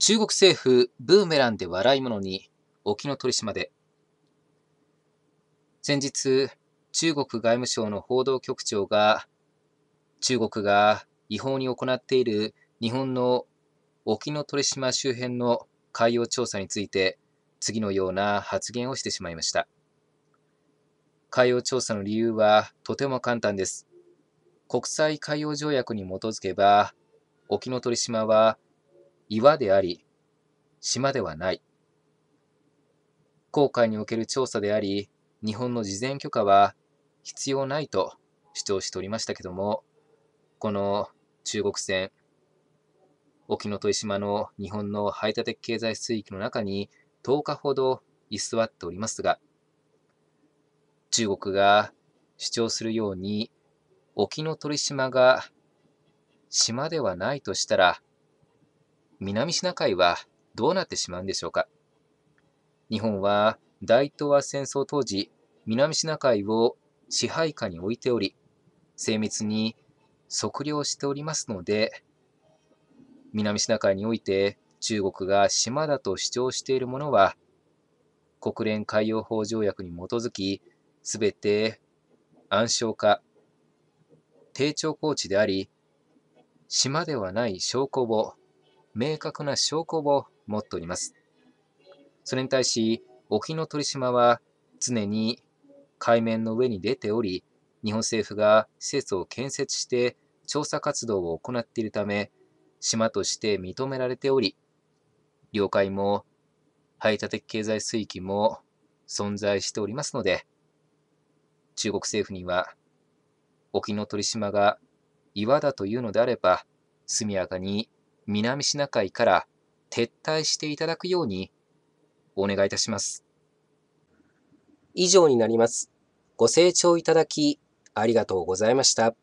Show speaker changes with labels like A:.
A: 中国政府、ブーメランで笑い者に、沖ノ鳥島で。先日、中国外務省の報道局長が、中国が違法に行っている日本の沖ノ鳥島周辺の海洋調査について、次のような発言をしてしまいました。海洋調査の理由はとても簡単です。国際海洋条約に基づけば、沖ノ鳥島は岩であり、島ではない。航海における調査であり、日本の事前許可は必要ないと主張しておりましたけども、この中国船、沖ノ鳥島の日本の排他的経済水域の中に10日ほど居座っておりますが、中国が主張するように、沖ノ鳥島が島ではないとしたら、南シナ海はどうなってしまうんでしょうか。日本は大東亜戦争当時、南シナ海を支配下に置いており、精密に測量しておりますので、南シナ海において中国が島だと主張しているものは、国連海洋法条約に基づき、すべて暗礁化、低調高地であり、島ではない証拠を明確な証拠を持っております。それに対し、沖ノ鳥島は常に海面の上に出ており、日本政府が施設を建設して調査活動を行っているため、島として認められており、領海も排他的経済水域も存在しておりますので、中国政府には沖ノ鳥島が岩だというのであれば、速やかに南シナ海から撤退していただくようにお願いいたします。以上になります。ご清聴いただきありがとうございました。